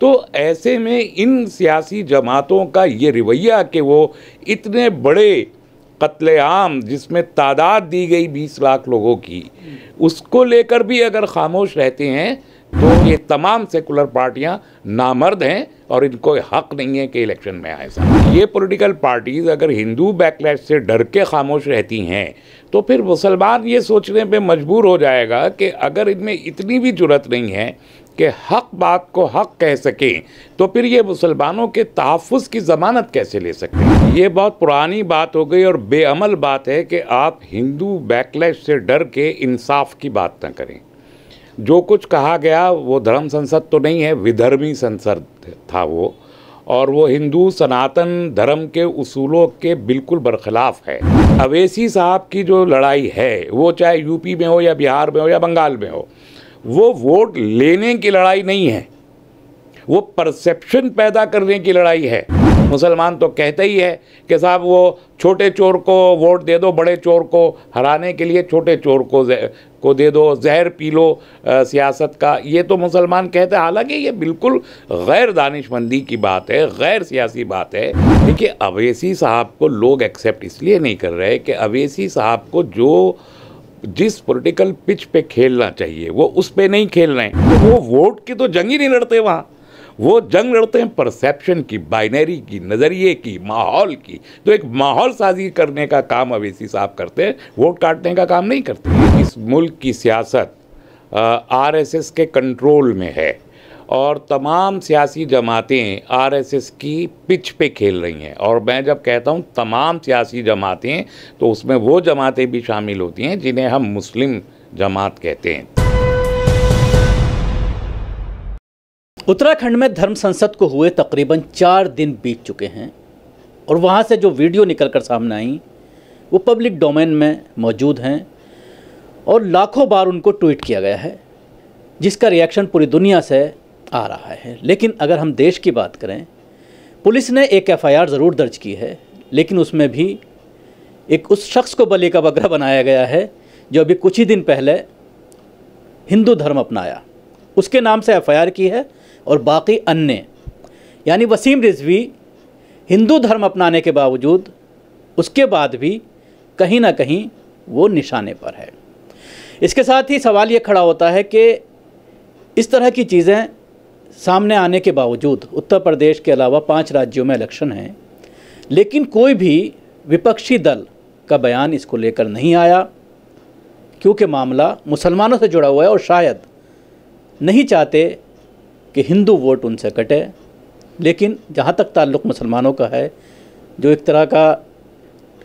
तो ऐसे में इन सियासी जमातों का ये रवैया कि वो इतने बड़े कत्लेआम जिसमें तादाद दी गई बीस लाख लोगों की उसको लेकर भी अगर खामोश रहते हैं तो ये तमाम सेकुलर पार्टियां नामर्द हैं और इनको हक नहीं है कि इलेक्शन में आए सब ये पॉलिटिकल पार्टीज़ अगर हिंदू बैकलैश से डर के खामोश रहती हैं तो फिर मुसलमान ये सोचने पे मजबूर हो जाएगा कि अगर इनमें इतनी भी ज़रूरत नहीं है कि हक बात को हक कह सकें तो फिर ये मुसलमानों के तहफ़ की ज़मानत कैसे ले सकते हैं ये बहुत पुरानी बात हो गई और बेअमल बात है कि आप हिंदू बैकलैश से डर के इंसाफ की बात ना करें जो कुछ कहा गया वो धर्म संसद तो नहीं है विधर्मी संसद था वो और वो हिंदू सनातन धर्म के उसूलों के बिल्कुल बरखिलाफ है अवैसी साहब की जो लड़ाई है वो चाहे यूपी में हो या बिहार में हो या बंगाल में हो वो वोट लेने की लड़ाई नहीं है वो परसेप्शन पैदा करने की लड़ाई है मुसलमान तो कहते ही है कि साहब वो छोटे चोर को वोट दे दो बड़े चोर को हराने के लिए छोटे चोर को को दे दो जहर पी लो सियासत का ये तो मुसलमान कहते हैं हालांकि ये बिल्कुल गैर दानिशमंदी की बात है गैर सियासी बात है देखिए अवेसी साहब को लोग एक्सेप्ट इसलिए नहीं कर रहे कि अवेसी साहब को जो जिस पॉलिटिकल पिच पे खेलना चाहिए वो उस पे नहीं खेल रहे हैं वो वोट की तो जंग ही नहीं लड़ते वहाँ वो जंग लड़ते हैं परसेप्शन की बाइनरी की नज़रिए की माहौल की तो एक माहौल साजी करने का काम अवेसी साहब करते हैं वोट काटने का काम नहीं करते इस मुल्क की सियासत आरएसएस के कंट्रोल में है और तमाम सियासी जमातें आरएसएस की पिच पे खेल रही हैं और मैं जब कहता हूँ तमाम सियासी जमातें तो उसमें वो जमातें भी शामिल होती हैं जिन्हें हम मुस्लिम जमात कहते हैं उत्तराखंड में धर्म संसद को हुए तकरीबन चार दिन बीत चुके हैं और वहाँ से जो वीडियो निकल कर सामने आई वो पब्लिक डोमेन में मौजूद हैं और लाखों बार उनको ट्वीट किया गया है जिसका रिएक्शन पूरी दुनिया से आ रहा है लेकिन अगर हम देश की बात करें पुलिस ने एक एफआईआर ज़रूर दर्ज की है लेकिन उसमें भी एक उस शख्स को बलि का बकरा बनाया गया है जो अभी कुछ ही दिन पहले हिंदू धर्म अपनाया उसके नाम से एफ़ की है और बाकी अन्य यानी वसीम रिजवी हिंदू धर्म अपनाने के बावजूद उसके बाद भी कहीं ना कहीं वो निशाने पर है इसके साथ ही सवाल ये खड़ा होता है कि इस तरह की चीज़ें सामने आने के बावजूद उत्तर प्रदेश के अलावा पांच राज्यों में इलेक्शन हैं लेकिन कोई भी विपक्षी दल का बयान इसको लेकर नहीं आया क्योंकि मामला मुसलमानों से जुड़ा हुआ है और शायद नहीं चाहते कि हिंदू वोट उनसे कटे लेकिन जहाँ तक ताल्लुक़ मुसलमानों का है जो एक तरह का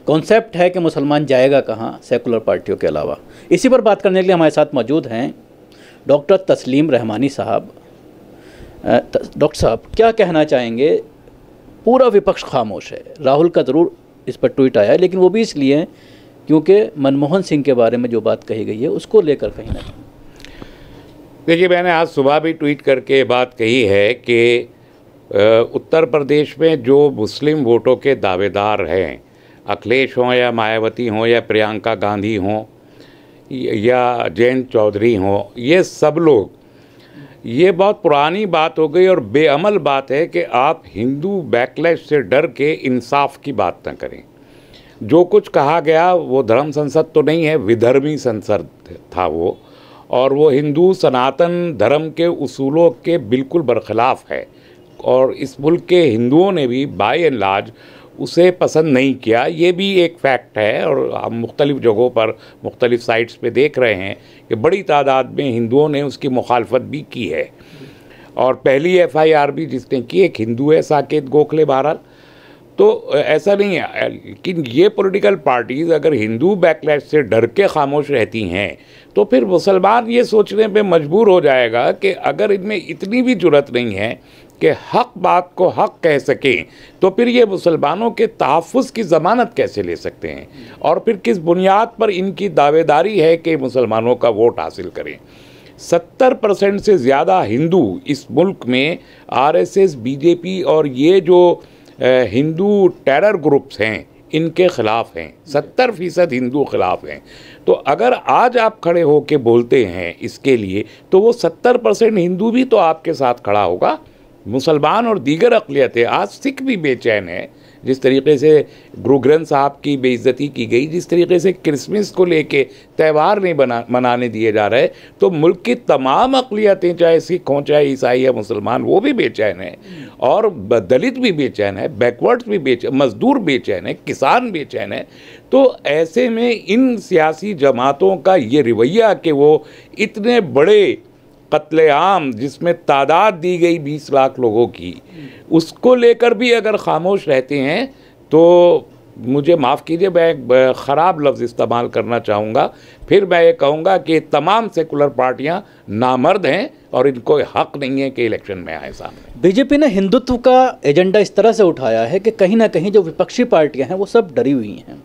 कॉन्सेप्ट है कि मुसलमान जाएगा कहाँ सेकुलर पार्टियों के अलावा इसी पर बात करने के लिए हमारे साथ मौजूद हैं डॉक्टर तस्लीम रहमानी साहब डॉक्टर साहब क्या कहना चाहेंगे पूरा विपक्ष खामोश है राहुल का ज़रूर इस पर ट्वीट आया लेकिन वो भी इसलिए क्योंकि मनमोहन सिंह के बारे में जो बात कही गई है उसको लेकर कहीं ना कहीं देखिए मैंने आज सुबह भी ट्वीट करके बात कही है कि उत्तर प्रदेश में जो मुस्लिम वोटों के दावेदार हैं अखिलेश हों या मायावती हों या प्रियंका गांधी हों या जयंत चौधरी हों ये सब लोग ये बहुत पुरानी बात हो गई और बेअमल बात है कि आप हिंदू बैकलैश से डर के इंसाफ की बात ना करें जो कुछ कहा गया वो धर्म संसद तो नहीं है विधर्मी संसद था वो और वो हिंदू सनातन धर्म के उसूलों के बिल्कुल बरखिलाफ़ है और इस मुल्क के हिंदुओं ने भी बाई एंड लार्ज उसे पसंद नहीं किया ये भी एक फैक्ट है और हम मुख्तलिफ़ जगहों पर मुख्तलिफ़ साइट्स पे देख रहे हैं कि बड़ी तादाद में हिंदुओं ने उसकी मुखालफत भी की है और पहली एफ़ आई आर भी जिसने की एक हिंदू है साकेत गोखले बहरहाल तो ऐसा नहीं है लेकिन ये पॉलिटिकल पार्टीज़ अगर हिंदू बैकलैश से डर के खामोश रहती हैं तो फिर मुसलमान ये सोचने पे मजबूर हो जाएगा कि अगर इनमें इतनी भी जरूरत नहीं है कि हक बात को हक कह सकें तो फिर ये मुसलमानों के तहफ़ की ज़मानत कैसे ले सकते हैं और फिर किस बुनियाद पर इनकी दावेदारी है कि मुसलमानों का वोट हासिल करें सत्तर परसेंट से ज़्यादा हिंदू इस मुल्क में आरएसएस बीजेपी और ये जो हिंदू टेरर ग्रुप्स हैं इनके ख़िलाफ़ हैं सत्तर फीसद हिंदू ख़िलाफ़ हैं तो अगर आज आप खड़े हो के बोलते हैं इसके लिए तो वो सत्तर परसेंट हिंदू भी तो आपके साथ खड़ा होगा मुसलमान और दीगर अकलीतें आज सिख भी बेचैन है जिस तरीके से गुरु ग्रंथ साहब की बेइज्जती की गई जिस तरीके से क्रिसमस को लेके त्यौहार नहीं बना मनाने दिए जा रहे तो मुल्क की तमाम अकलीतें चाहे सिख हों चाहे ईसाई या मुसलमान वो भी बेचैन हैं और दलित भी बेचैन है बैकवर्ड्स भी बेच मजदूर बेचैन है किसान बेचैन है तो ऐसे में इन सियासी जमातों का ये रवैया कि वो इतने बड़े कत्लेआम जिसमें तादाद दी गई बीस लाख लोगों की उसको लेकर भी अगर खामोश रहते हैं तो मुझे माफ़ कीजिए मैं ख़राब लफ्ज़ इस्तेमाल करना चाहूँगा फिर मैं ये कहूँगा कि तमाम सेकुलर पार्टियाँ नामर्द हैं और इनको हक नहीं है कि इलेक्शन में आए सामने बीजेपी ने हिंदुत्व का एजेंडा इस तरह से उठाया है कि कहीं ना कहीं जो विपक्षी पार्टियाँ हैं वो सब डरी हुई हैं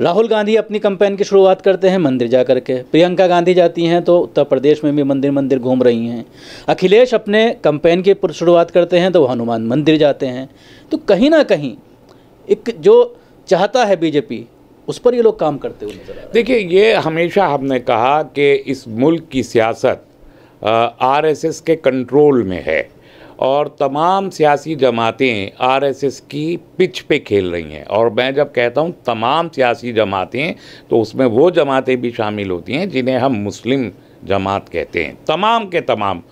राहुल गांधी अपनी कंपेन की शुरुआत करते हैं मंदिर जा कर के प्रियंका गांधी जाती हैं तो उत्तर प्रदेश में भी मंदिर मंदिर घूम रही हैं अखिलेश अपने कंपेन की शुरुआत करते हैं तो वह हनुमान मंदिर जाते हैं तो कहीं ना कहीं एक जो चाहता है बीजेपी उस पर ये लोग काम करते हुए देखिए ये हमेशा हमने कहा कि इस मुल्क की सियासत आर के कंट्रोल में है और तमाम सियासी जमातें आरएसएस की पिच पे खेल रही हैं और मैं जब कहता हूँ तमाम सियासी जमातें तो उसमें वो जमातें भी शामिल होती हैं जिन्हें हम मुस्लिम जमात कहते हैं तमाम के तमाम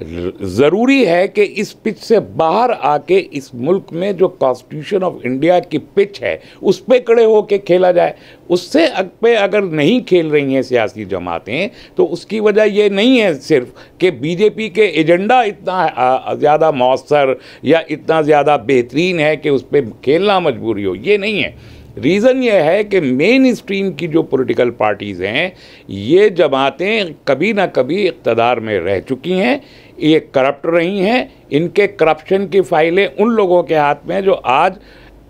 ज़रूरी है कि इस पिच से बाहर आके इस मुल्क में जो कॉन्स्टिट्यूशन ऑफ इंडिया की पिच है उस पर खड़े के खेला जाए उससे पे अगर नहीं खेल रही हैं सियासी जमातें तो उसकी वजह ये नहीं है सिर्फ कि बीजेपी के एजेंडा इतना ज़्यादा मौसर या इतना ज़्यादा बेहतरीन है कि उस पर खेलना मजबूरी हो ये नहीं है रीज़न ये है कि मेन स्ट्रीम की जो पॉलिटिकल पार्टीज़ हैं ये जमातें कभी ना कभी इकतदार में रह चुकी हैं ये करप्ट रही हैं इनके करप्शन की फाइलें उन लोगों के हाथ में जो आज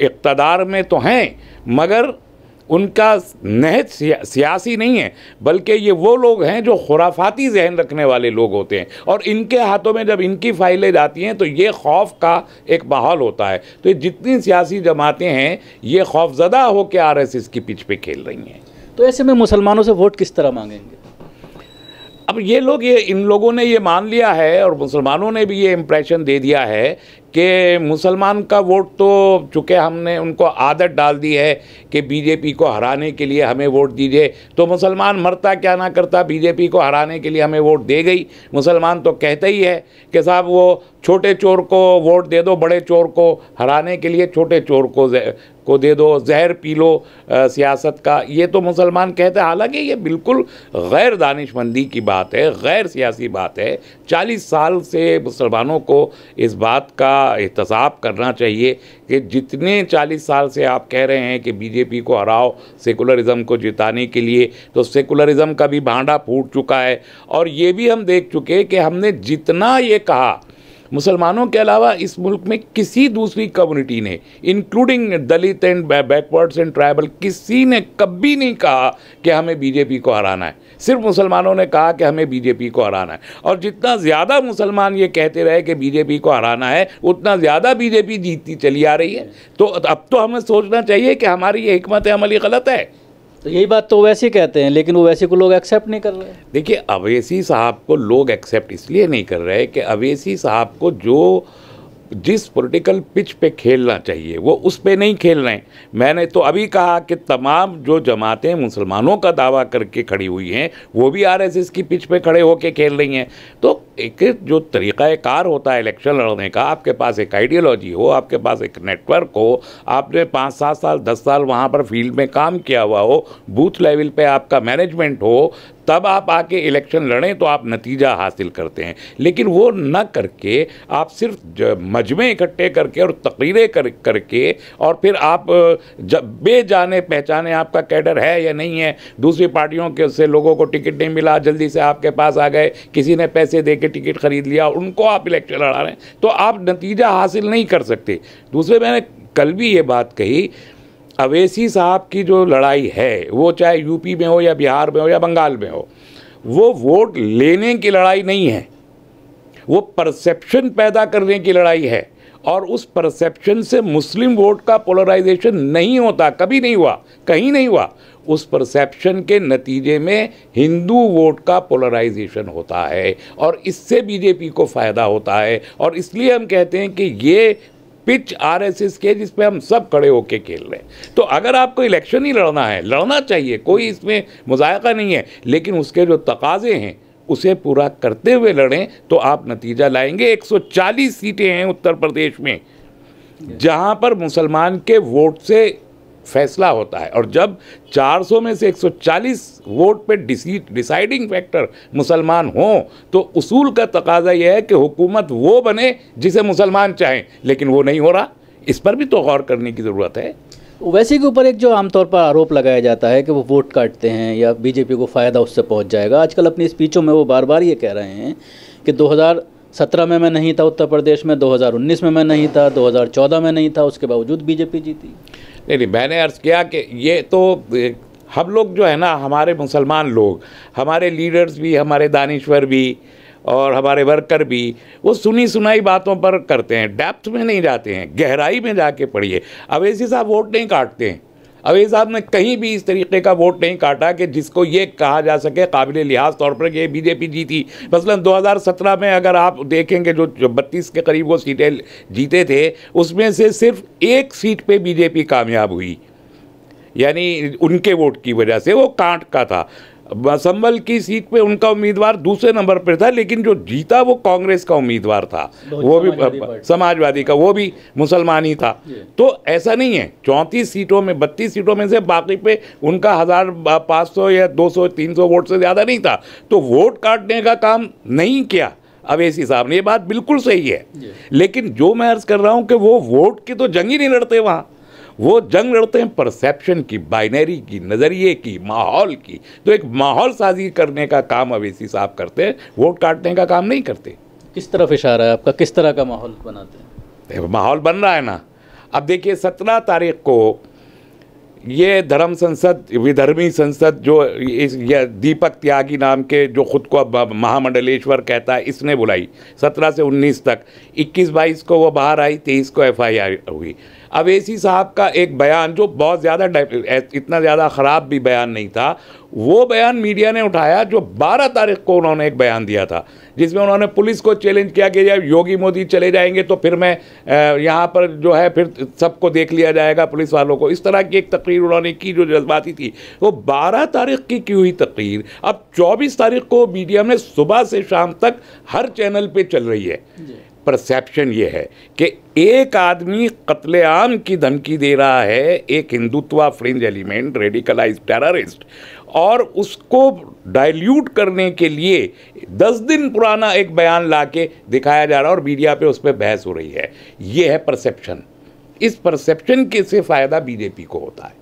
इकतदार में तो हैं मगर उनका नहज सियासी नहीं है बल्कि ये वो लोग हैं जो खुराफाती जहन रखने वाले लोग होते हैं और इनके हाथों में जब इनकी फाइलें जाती हैं तो ये खौफ का एक माहौल होता है तो ये जितनी सियासी जमातें हैं ये खौफजदा होकर आर एस एस की पिच पे खेल रही हैं तो ऐसे में मुसलमानों से वोट किस तरह मांगेंगे अब ये लोग ये इन लोगों ने ये मान लिया है और मुसलमानों ने भी ये इम्प्रेशन दे दिया है कि मुसलमान का वोट तो चूँकि हमने उनको आदत डाल दी है कि बीजेपी को हराने के लिए हमें वोट दीजिए तो मुसलमान मरता क्या ना करता बीजेपी को हराने के लिए हमें वोट दे गई मुसलमान तो कहते ही है कि साहब वो छोटे चोर को वोट दे दो बड़े चोर को हराने के लिए छोटे चोर को को दे दो जहर पी लो सियासत का ये तो मुसलमान कहते हैं हालांकि ये बिल्कुल गैर दानिशमंदी की बात है गैर सियासी बात है चालीस साल से मुसलमानों को इस बात का एहतसाब करना चाहिए कि जितने चालीस साल से आप कह रहे हैं कि बीजेपी को हराओ सेकुलरिज़म को जिताने के लिए तो सेकुलरिज़म का भी भांडा फूट चुका है और ये भी हम देख चुके कि हमने जितना ये कहा मुसलमानों के अलावा इस मुल्क में किसी दूसरी कम्युनिटी ने including Dalit and backwards and tribal किसी ने कभी नहीं कहा कि हमें बीजेपी को हराना है सिर्फ मुसलमानों ने कहा कि हमें बीजेपी को हराना है और जितना ज़्यादा मुसलमान ये कहते रहे कि बीजेपी को हराना है उतना ज़्यादा बीजेपी जीतती चली आ रही है तो अब तो हमें सोचना चाहिए कि हमारी ये हमत अमली गलत है तो यही बात तो वैसे ही कहते हैं लेकिन वो वैसे को लोग एक्सेप्ट नहीं कर रहे देखिए अवेसी साहब को लोग एक्सेप्ट इसलिए नहीं कर रहे कि अवेसी साहब को जो जिस पॉलिटिकल पिच पे खेलना चाहिए वो उस पे नहीं खेल रहे हैं मैंने तो अभी कहा कि तमाम जो जमातें मुसलमानों का दावा करके खड़ी हुई हैं वो भी आरएसएस की पिच पे खड़े होके खेल रही हैं तो एक जो तरीक़ा कार होता है इलेक्शन लड़ने का आपके पास एक आइडियोलॉजी हो आपके पास एक नेटवर्क हो आपने पाँच सात साल दस साल वहाँ पर फील्ड में काम किया हुआ हो बूथ लेवल पे आपका मैनेजमेंट हो तब आप आके इलेक्शन लड़ें तो आप नतीजा हासिल करते हैं लेकिन वो न करके आप सिर्फ मजमे इकट्ठे करके और तकरीरें कर करके और फिर आप जब बे जाने पहचाने आपका कैडर है या नहीं है दूसरी पार्टियों के से लोगों को टिकट नहीं मिला जल्दी से आपके पास आ गए किसी ने पैसे दे के टिकट खरीद लिया उनको आप इलेक्शन लड़ा रहे हैं तो आप नतीजा हासिल नहीं कर सकते दूसरे मैंने कल भी ये बात कही अवेसी साहब की जो लड़ाई है वो चाहे यूपी में हो या बिहार में हो या बंगाल में हो वो वोट लेने की लड़ाई नहीं है वो परसेप्शन पैदा करने की लड़ाई है और उस परसेप्शन से मुस्लिम वोट का पोलराइजेशन नहीं होता कभी नहीं हुआ कहीं नहीं हुआ उस परसेप्शन के नतीजे में हिंदू वोट का पोलराइजेशन होता है और इससे बीजेपी को फ़ायदा होता है और इसलिए हम कहते हैं कि ये पिच आरएसएस के जिस पे हम सब खड़े होके खेल रहे हैं तो अगर आपको इलेक्शन ही लड़ना है लड़ना चाहिए कोई इसमें मुजायका नहीं है लेकिन उसके जो तकाजे हैं उसे पूरा करते हुए लड़ें तो आप नतीजा लाएंगे 140 सीटें हैं उत्तर प्रदेश में जहां पर मुसलमान के वोट से फैसला होता है और जब 400 में से 140 वोट पे डिसाइडिंग फैक्टर मुसलमान हों तो उसूल का तकाजा यह है कि हुकूमत वो बने जिसे मुसलमान चाहें लेकिन वो नहीं हो रहा इस पर भी तो गौर करने की ज़रूरत है वैसे के ऊपर एक जो आमतौर पर आरोप लगाया जाता है कि वो वोट काटते हैं या बीजेपी को फ़ायदा उससे पहुँच जाएगा आजकल अपनी स्पीचों में वो बार बार ये कह रहे हैं कि दो सत्रह में मैं नहीं था उत्तर प्रदेश में 2019 में मैं नहीं था 2014 में नहीं था उसके बावजूद बीजेपी जीती नहीं नहीं मैंने अर्ज़ किया कि ये तो हम लोग जो है ना हमारे मुसलमान लोग हमारे लीडर्स भी हमारे दानिश्वर भी और हमारे वर्कर भी वो सुनी सुनाई बातों पर करते हैं डेप्थ में नहीं जाते हैं गहराई में जाके पढ़िए अवैसी साहब वोट नहीं काटते हैं अवेज़ साहब ने कहीं भी इस तरीके का वोट नहीं काटा कि जिसको ये कहा जा सके काबिल लिहाज तौर पर कि बीजेपी जीती मसलन 2017 में अगर आप देखेंगे जो, जो बत्तीस के करीब वो सीटें जीते थे उसमें से सिर्फ एक सीट पे बीजेपी कामयाब हुई यानी उनके वोट की वजह से वो कांट का था संबल की सीट पे उनका उम्मीदवार दूसरे नंबर पर था लेकिन जो जीता वो कांग्रेस का उम्मीदवार था तो वो भी समाजवादी का वो भी मुसलमान ही था तो ऐसा नहीं है चौंतीस सीटों में बत्तीस सीटों में से बाकी पे उनका हज़ार पाँच सौ या दो सौ तीन सौ वोट से ज़्यादा नहीं था तो वोट काटने का काम नहीं किया अवैसी साहब ने ये बात बिल्कुल सही है लेकिन जो मैं अर्ज कर रहा हूँ कि वो वोट की तो जंग ही नहीं लड़ते वहाँ वो जंग लड़ते हैं परसेप्शन की बाइनरी की नज़रिए की माहौल की तो एक माहौल साजी करने का काम अवेसी साहब करते हैं वोट काटने का काम नहीं करते किस तरफ इशारा है आपका किस तरह का माहौल बनाते हैं माहौल बन रहा है ना अब देखिए सत्रह तारीख को ये धर्म संसद विधर्मी संसद जो इस दीपक त्यागी नाम के जो खुद को अब महामंडलेश्वर कहता है इसने बुलाई 17 से 19 तक 21 बाईस को वो बाहर आई तेईस को एफ हुई अवेसी साहब का एक बयान जो बहुत ज़्यादा इतना ज़्यादा ख़राब भी बयान नहीं था वो बयान मीडिया ने उठाया जो 12 तारीख को उन्होंने एक बयान दिया था जिसमें उन्होंने पुलिस को चैलेंज किया कि जब योगी मोदी चले जाएंगे तो फिर मैं यहाँ पर जो है फिर सबको देख लिया जाएगा पुलिस वालों को इस तरह की एक तकरीर उन्होंने की जो जज्बाती थी वो तो बारह तारीख की की हुई तकरीर अब चौबीस तारीख को मीडिया में सुबह से शाम तक हर चैनल पर चल रही है परसेप्शन ये है कि एक आदमी कत्लेआम की धमकी दे रहा है एक Hindutva fringe element radicalize terrorist और उसको डाइल्यूट करने के लिए दस दिन पुराना एक बयान ला के दिखाया जा रहा है और मीडिया पे उस पर बहस हो रही है ये है परसेप्शन इस परसेप्शन के से फ़ायदा बीजेपी को होता है